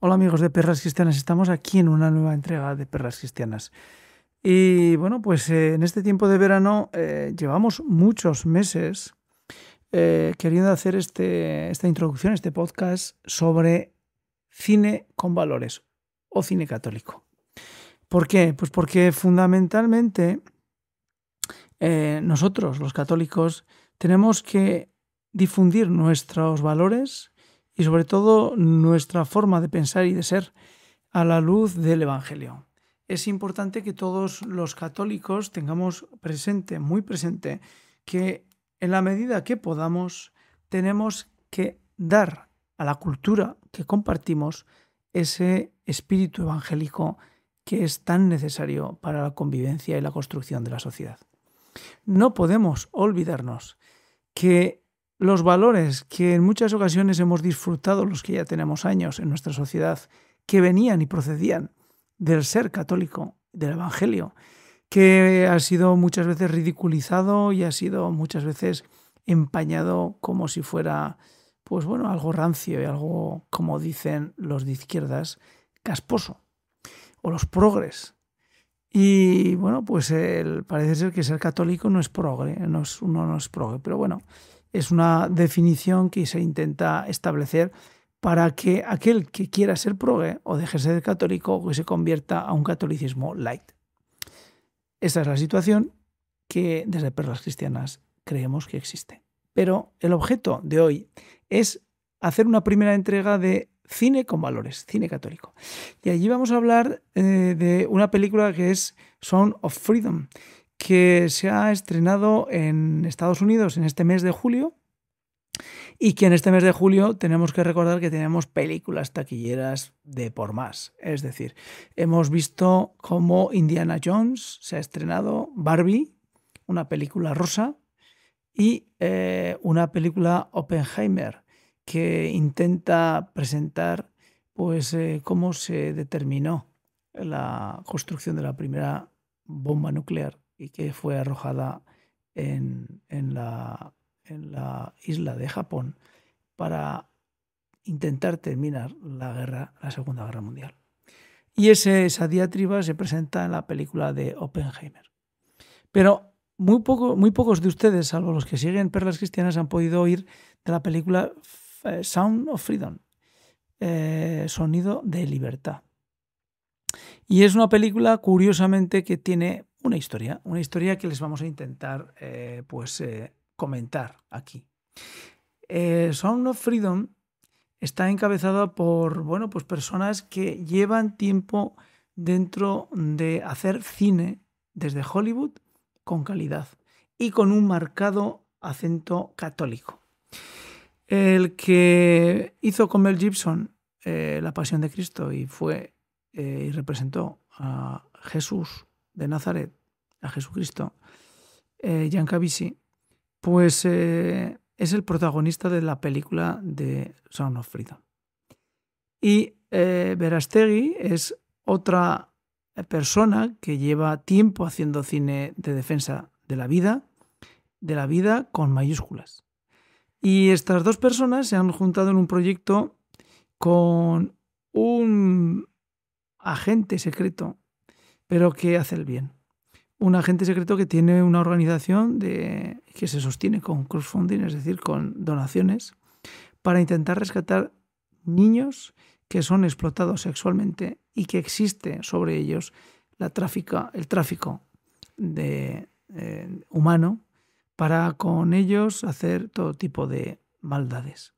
Hola amigos de Perlas Cristianas, estamos aquí en una nueva entrega de Perlas Cristianas. Y bueno, pues eh, en este tiempo de verano eh, llevamos muchos meses eh, queriendo hacer este, esta introducción, este podcast sobre cine con valores o cine católico. ¿Por qué? Pues porque fundamentalmente nosotros, los católicos, tenemos que difundir nuestros valores, y sobre todo nuestra forma de pensar y de ser a la luz del Evangelio. Es importante que todos los católicos tengamos presente, muy presente, que en la medida que podamos, tenemos que dar a la cultura que compartimos ese espíritu evangélico que es tan necesario para la convivencia y la construcción de la sociedad. No podemos olvidarnos que los valores que en muchas ocasiones hemos disfrutado los que ya tenemos años en nuestra sociedad, que venían y procedían del ser católico, del Evangelio, que ha sido muchas veces ridiculizado y ha sido muchas veces empañado como si fuera, pues bueno, algo rancio y algo, como dicen los de izquierdas, casposo, o los progres. Y bueno, pues parece ser que ser católico no es progre, no uno no es progre, pero bueno, es una definición que se intenta establecer para que aquel que quiera ser progue o deje ser católico o que se convierta a un catolicismo light. Esa es la situación que desde Perlas Cristianas creemos que existe. Pero el objeto de hoy es hacer una primera entrega de cine con valores, cine católico. Y allí vamos a hablar eh, de una película que es Sound of Freedom, que se ha estrenado en Estados Unidos en este mes de julio y que en este mes de julio tenemos que recordar que tenemos películas taquilleras de por más. Es decir, hemos visto cómo Indiana Jones se ha estrenado, Barbie, una película rosa, y eh, una película Oppenheimer que intenta presentar pues, eh, cómo se determinó la construcción de la primera bomba nuclear y que fue arrojada en, la, en la isla de Japón para intentar terminar la guerra, la Segunda Guerra Mundial. Y ese, esa diatriba se presenta en la película de Oppenheimer. Pero muy, poco, muy pocos de ustedes, salvo los que siguen Perlas Cristianas, han podido oír de la película eh, Sound of Freedom, eh, Sonido de Libertad. Y es una película, curiosamente, que tiene una historia, una historia que les vamos a intentar eh, pues, eh, comentar aquí. Eh, Sound of Freedom está encabezada por bueno, pues personas que llevan tiempo dentro de hacer cine desde Hollywood con calidad y con un marcado acento católico. El que hizo con Mel Gibson La Pasión de Cristo y fue y representó a Jesús de Nazaret a Jesucristo, eh, Jan pues eh, es el protagonista de la película de Son of Freedom. Y eh, Verastegui es otra persona que lleva tiempo haciendo cine de defensa de la vida, de la vida con mayúsculas. Y estas dos personas se han juntado en un proyecto con un agente secreto pero que hace el bien. Un agente secreto que tiene una organización que se sostiene con crowdfunding, es decir, con donaciones, para intentar rescatar niños que son explotados sexualmente y que existe sobre ellos la tráfica, el tráfico de, eh, humano para con ellos hacer todo tipo de maldades.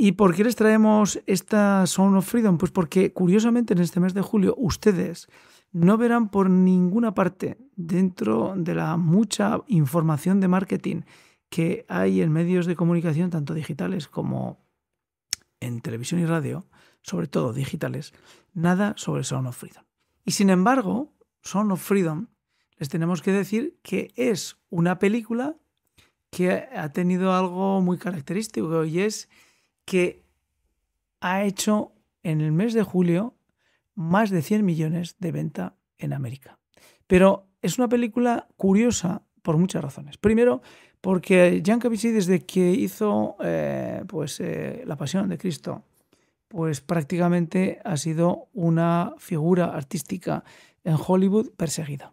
¿Y por qué les traemos esta Sound of Freedom? Pues porque curiosamente en este mes de julio ustedes no verán por ninguna parte dentro de la mucha información de marketing que hay en medios de comunicación, tanto digitales como en televisión y radio, sobre todo digitales, nada sobre Sound of Freedom. Y sin embargo, Sound of Freedom les tenemos que decir que es una película que ha tenido algo muy característico y es que ha hecho en el mes de julio más de 100 millones de venta en América. Pero es una película curiosa por muchas razones. Primero, porque Jan Capici, desde que hizo eh, pues, eh, La Pasión de Cristo, pues prácticamente ha sido una figura artística en Hollywood perseguida.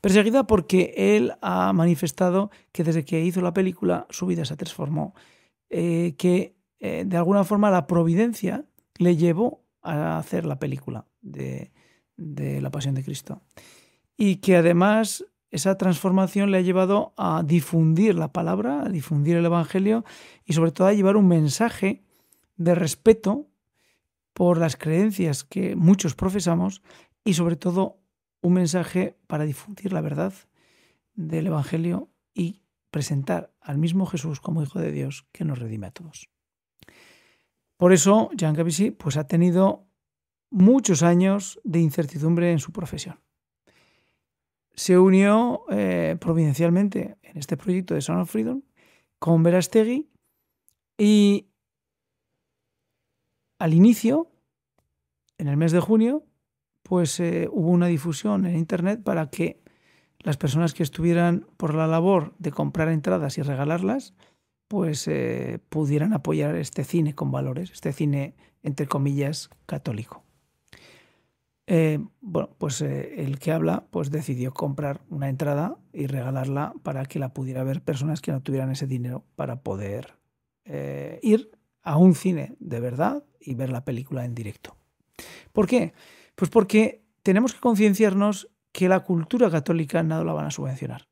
Perseguida porque él ha manifestado que desde que hizo la película su vida se transformó, eh, que eh, de alguna forma la providencia le llevó a hacer la película de la Pasión de Cristo. Y que además esa transformación le ha llevado a difundir la palabra, a difundir el Evangelio y sobre todo a llevar un mensaje de respeto por las creencias que muchos profesamos y sobre todo un mensaje para difundir la verdad del Evangelio y presentar al mismo Jesús como Hijo de Dios que nos redime a todos. Por eso, Jean pues, ha tenido muchos años de incertidumbre en su profesión. Se unió eh, providencialmente en este proyecto de Son of Freedom con Verastegui y al inicio, en el mes de junio, pues eh, hubo una difusión en Internet para que las personas que estuvieran por la labor de comprar entradas y regalarlas pues eh, pudieran apoyar este cine con valores, este cine, entre comillas, católico. Eh, bueno, pues eh, el que habla pues decidió comprar una entrada y regalarla para que la pudiera ver personas que no tuvieran ese dinero para poder ir a un cine de verdad y ver la película en directo. ¿Por qué? Pues porque tenemos que concienciarnos que la cultura católica nada la van a subvencionar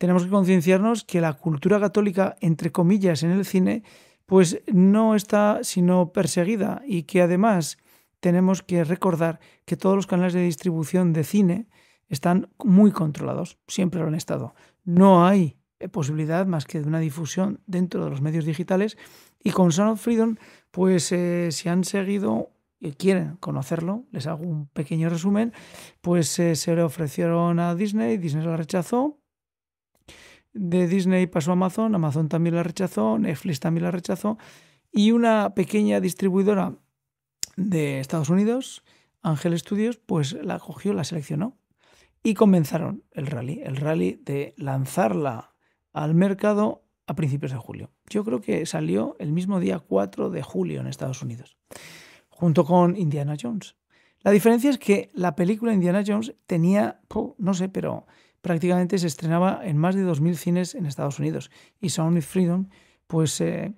tenemos que concienciarnos que la cultura católica, entre comillas, en el cine, pues no está sino perseguida y que además tenemos que recordar que todos los canales de distribución de cine están muy controlados, siempre lo han estado. No hay eh, posibilidad más que de una difusión dentro de los medios digitales y con Son of Freedom, pues se eh, si han seguido y quieren conocerlo, les hago un pequeño resumen, pues eh, se le ofrecieron a Disney, Disney la rechazó, de Disney pasó a Amazon, Amazon también la rechazó, Netflix también la rechazó, y una pequeña distribuidora de Estados Unidos, Angel Studios, pues la cogió, la seleccionó y comenzaron el rally, el rally de lanzarla al mercado a principios de julio. Yo creo que salió el mismo día 4 de julio en Estados Unidos, junto con Indiana Jones. La diferencia es que la película Indiana Jones tenía, no sé, pero prácticamente se estrenaba en más de 2.000 cines en Estados Unidos y Sound of Freedom pues eh,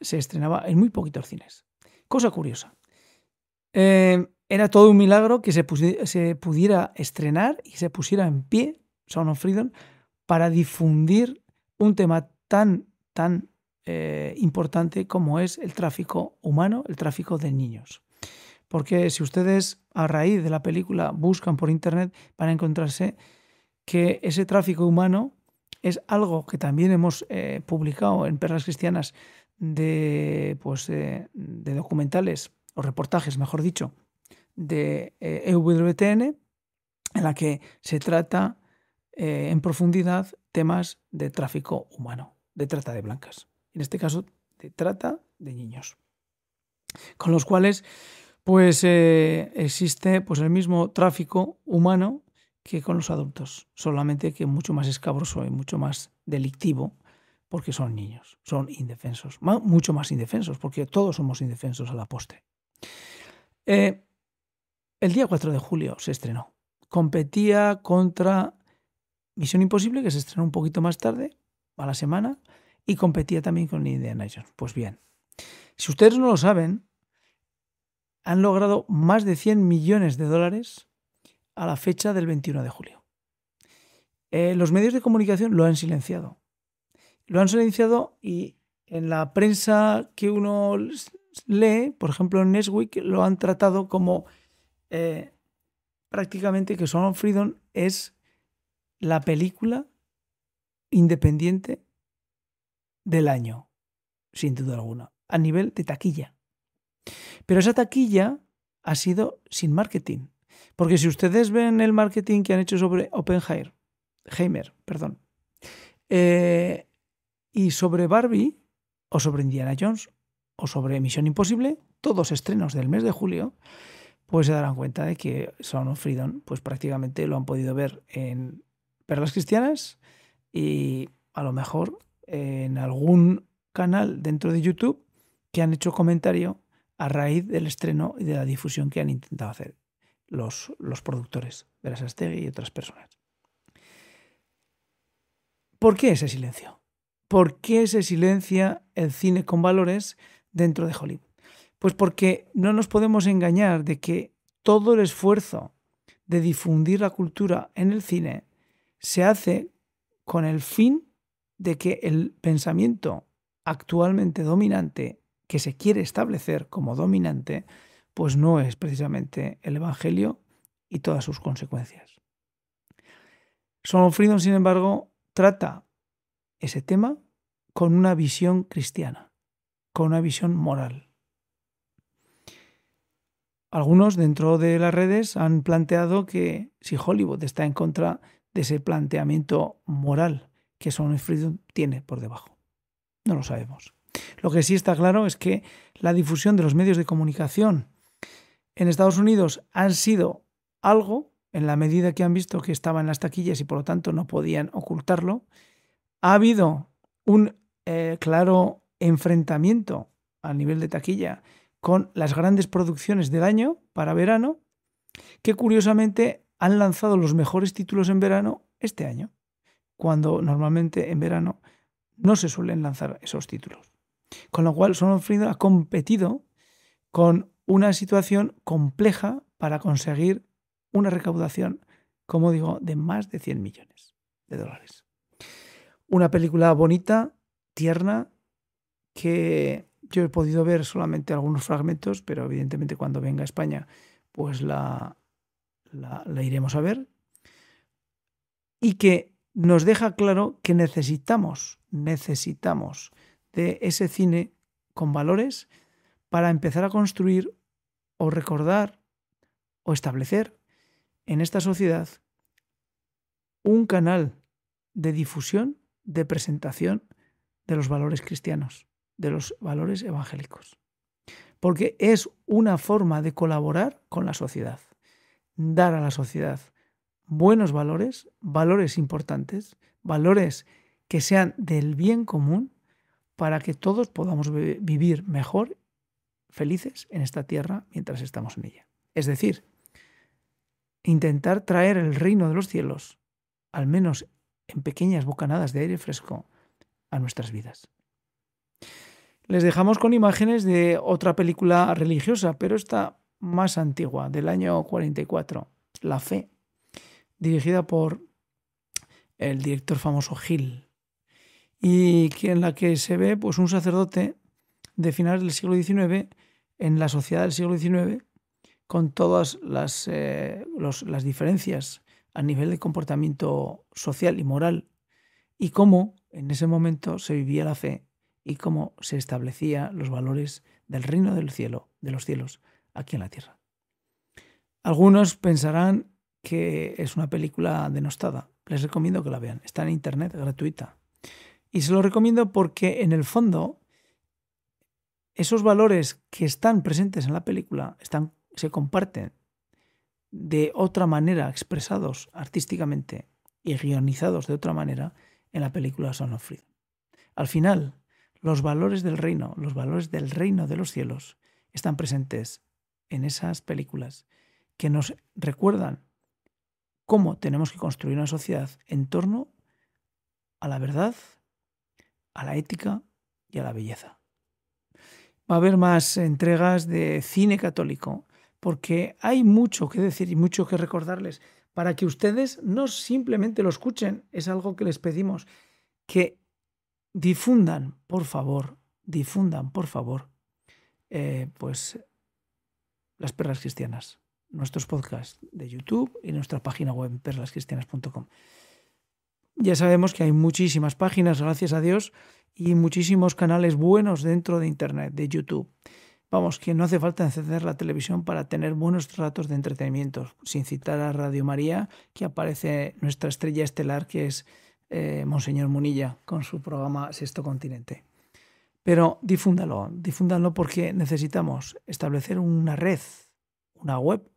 se estrenaba en muy poquitos cines. Cosa curiosa. Eh, era todo un milagro que se, pudiera estrenar y se pusiera en pie Sound of Freedom para difundir un tema tan, tan eh, importante como es el tráfico humano, el tráfico de niños. Porque si ustedes a raíz de la película buscan por internet, van a encontrarse que ese tráfico humano es algo que también hemos eh, publicado en Perlas Cristianas de, pues, eh, de documentales o reportajes, mejor dicho, de eh, en la que se trata eh, en profundidad temas de tráfico humano, de trata de blancas. En este caso, de trata de niños. Con los cuales, pues existe pues, el mismo tráfico humano que con los adultos, solamente que mucho más escabroso y mucho más delictivo porque son niños, son indefensos, mucho más indefensos, porque todos somos indefensos a la poste. Eh, el día 4 de julio se estrenó. Competía contra Misión Imposible, que se estrenó un poquito más tarde, a la semana, y competía también con Indiana Jones. Pues bien, si ustedes no lo saben, han logrado más de 100 millones de dólares a la fecha del 21 de julio. Eh, los medios de comunicación lo han silenciado. Lo han silenciado y en la prensa que uno lee, por ejemplo en Neswick, lo han tratado como eh, prácticamente que Son of Freedom es la película independiente del año, sin duda alguna, a nivel de taquilla. Pero esa taquilla ha sido sin marketing. Porque si ustedes ven el marketing que han hecho sobre Oppenheimer, Heimer, perdón, eh, y sobre Barbie, o sobre Indiana Jones, o sobre Misión Imposible, todos estrenos del mes de julio, pues se darán cuenta de que Son of Freedom, pues prácticamente lo han podido ver en Perlas Cristianas y a lo mejor en algún canal dentro de YouTube que han hecho comentario a raíz del estreno y de la difusión que han intentado hacer los, de productores, estrellas y otras personas. ¿Por qué ese silencio? ¿Por qué se silencia el cine con valores dentro de Hollywood? Pues porque no nos podemos engañar de que todo el esfuerzo de difundir la cultura en el cine se hace con el fin de que el pensamiento actualmente dominante, que se quiere establecer como dominante, pues no es precisamente el Evangelio y todas sus consecuencias. Son Freedom, sin embargo, trata ese tema con una visión cristiana, con una visión moral. Algunos dentro de las redes han planteado que si Hollywood está en contra de ese planteamiento moral que Son Freedom tiene por debajo. No lo sabemos. Lo que sí está claro es que la difusión de los medios de comunicación en Estados Unidos han sido algo en la medida que han visto que estaba en las taquillas y por lo tanto no podían ocultarlo. Ha habido un eh, claro enfrentamiento a nivel de taquilla con las grandes producciones del año para verano, que curiosamente han lanzado los mejores títulos en verano este año, cuando normalmente en verano no se suelen lanzar esos títulos. Con lo cual, Son of Freedom ha competido con una situación compleja para conseguir una recaudación, como digo, de más de 100 millones de dólares. Una película bonita, tierna, que yo he podido ver solamente algunos fragmentos, pero evidentemente cuando venga a España, pues la, la, la iremos a ver. Y que nos deja claro que necesitamos, necesitamos de ese cine con valores, para empezar a construir o recordar o establecer en esta sociedad un canal de difusión, de presentación de los valores cristianos, de los valores evangélicos. Porque es una forma de colaborar con la sociedad, dar a la sociedad buenos valores, valores importantes, valores que sean del bien común para que todos podamos vivir mejor felices en esta tierra mientras estamos en ella. Es decir, intentar traer el reino de los cielos, al menos en pequeñas bocanadas de aire fresco, a nuestras vidas. Les dejamos con imágenes de otra película religiosa, pero esta más antigua, del año 44, La Fe, dirigida por el director famoso Gil, y en la que se ve pues, un sacerdote de finales del siglo XIX en la sociedad del siglo XIX, con todas las, eh, las diferencias a nivel de comportamiento social y moral, y cómo en ese momento se vivía la fe y cómo se establecían los valores del reino del cielo, de los cielos, aquí en la tierra. Algunos pensarán que es una película denostada. Les recomiendo que la vean. Está en internet gratuita. Y se lo recomiendo porque en el fondo esos valores que están presentes en la película están, se comparten de otra manera, expresados artísticamente y guionizados de otra manera en la película Son of Freedom. Al final, los valores del reino, los valores del reino de los cielos, están presentes en esas películas que nos recuerdan cómo tenemos que construir una sociedad en torno a la verdad, a la ética y a la belleza va a haber más entregas de cine católico, porque hay mucho que decir y mucho que recordarles para que ustedes no simplemente lo escuchen, es algo que les pedimos, que difundan, por favor, difundan, por favor, eh, pues las perlas cristianas, nuestros podcasts de YouTube y nuestra página web perlascristianas.com. Ya sabemos que hay muchísimas páginas, gracias a Dios, y muchísimos canales buenos dentro de Internet, de YouTube. Vamos, que no hace falta encender la televisión para tener buenos ratos de entretenimiento, sin citar a Radio María, que aparece nuestra estrella estelar, que es eh, Monseñor Munilla, con su programa Sexto Continente. Pero difúndalo, difúndalo porque necesitamos establecer una red, una web,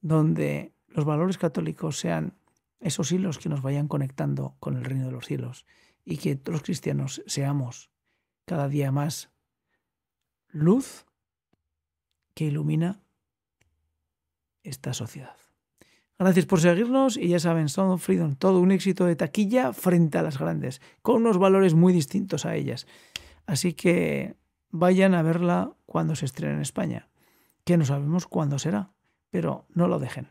donde los valores católicos sean esos hilos que nos vayan conectando con el reino de los cielos y que los cristianos seamos cada día más luz que ilumina esta sociedad. Gracias por seguirnos y ya saben, son of Freedom, todo un éxito de taquilla frente a las grandes, con unos valores muy distintos a ellas. Así que vayan a verla cuando se estrene en España, que no sabemos cuándo será, pero no lo dejen.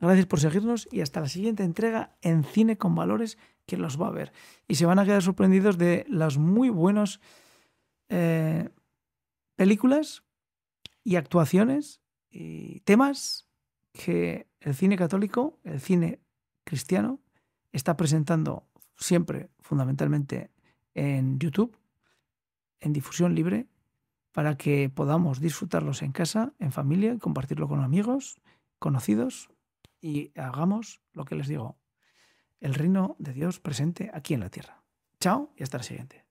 Gracias por seguirnos y hasta la siguiente entrega en Cine con Valores que los va a ver. Y se van a quedar sorprendidos de las muy buenas eh, películas y actuaciones y temas que el cine católico, el cine cristiano, está presentando siempre fundamentalmente en YouTube, en difusión libre, para que podamos disfrutarlos en casa, en familia, compartirlo con amigos, conocidos y hagamos lo que les digo, el reino de Dios presente aquí en la tierra. Chao y hasta la siguiente.